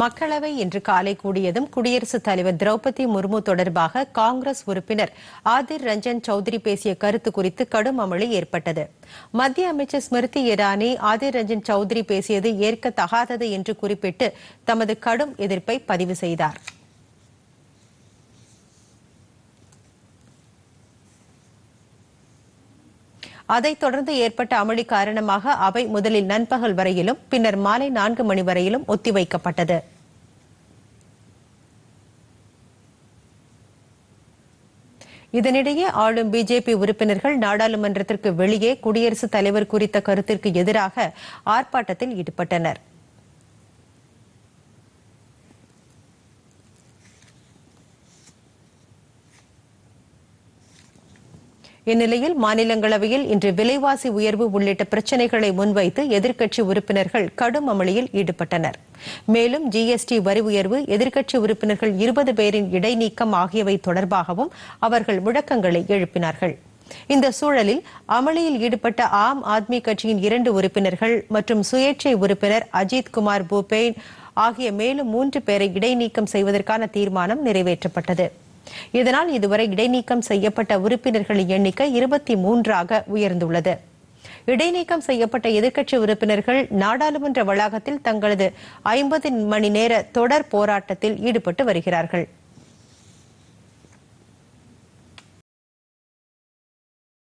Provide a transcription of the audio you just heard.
மக்களவை இன்று காலை கூடியதும் குடியரசுத் தலைவர் திரௌபதி முர்மு தொடர்பாக காங்கிரஸ் உறுப்பினர் ஆதிர் ரஞ்சன் சௌத்ரி பேசிய கருத்து குறித்து கடும் அமளி ஏற்பட்டது மத்திய அமைச்சர் ஸ்மிருதி இரானி ஆதிர் ரஞ்சன் சௌத்ரி பேசியது ஏற்கத்தகாதது என்று குறிப்பிட்டு தமது கடும் எதிர்ப்பை பதிவு செய்தாா் அதைத் தொடர்ந்து ஏற்பட்ட அமளி காரணமாக அவை முதலில் நண்பகல் வரையிலும் பின்னர் மாலை நான்கு மணி வரையிலும் ஒத்திவைக்கப்பட்டது இதனிடையே ஆளும் பிஜேபி உறுப்பினர்கள் நாடாளுமன்றத்திற்கு வெளியே குடியரசுத் தலைவர் குறித்த கருத்திற்கு எதிராக ஆர்ப்பாட்டத்தில் ஈடுபட்டனா் இந்நிலையில் மாநிலங்களவையில் இன்று விலைவாசி உயர்வு உள்ளிட்ட பிரச்சினைகளை முன்வைத்து எதிர்க்கட்சி உறுப்பினர்கள் கடும் அமளியில் ஈடுபட்டனர் மேலும் ஜிஎஸ்டி வரி உயர்வு எதிர்க்கட்சி உறுப்பினர்கள் இருபது பேரின் இடைநீக்கம் ஆகியவை தொடர்பாகவும் அவர்கள் முழக்கங்களை எழுப்பினார்கள் இந்த சூழலில் அமளியில் ஈடுபட்ட ஆம் ஆத்மி கட்சியின் இரண்டு உறுப்பினர்கள் மற்றும் சுயேட்சை உறுப்பினர் அஜித் குமார் பூபேன் ஆகிய மேலும் மூன்று பேரை இடைநீக்கம் செய்வதற்கான தீர்மானம் நிறைவேற்றப்பட்டது இதனால் இதுவரை இடைநீக்கம் செய்யப்பட்ட உறுப்பினர்களின் எண்ணிக்கை இருபத்தி மூன்றாக உயர்ந்துள்ளது இடைநீக்கம் செய்யப்பட்ட எதிர்க்கட்சி உறுப்பினர்கள் நாடாளுமன்ற வளாகத்தில் தங்களது ஐம்பது மணி நேர தொடர் போராட்டத்தில் ஈடுபட்டு வருகிறார்கள்